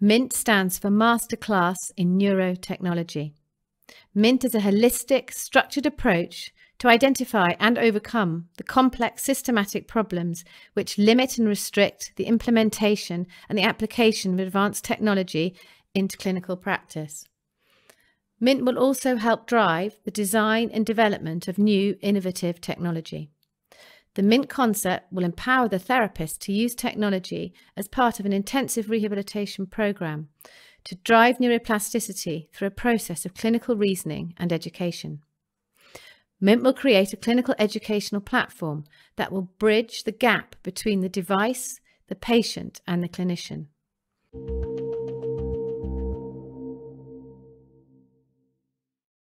MINT stands for Masterclass in Neurotechnology. MINT is a holistic, structured approach to identify and overcome the complex systematic problems which limit and restrict the implementation and the application of advanced technology into clinical practice. MINT will also help drive the design and development of new innovative technology. The MINT concept will empower the therapist to use technology as part of an intensive rehabilitation program to drive neuroplasticity through a process of clinical reasoning and education. MINT will create a clinical educational platform that will bridge the gap between the device, the patient, and the clinician.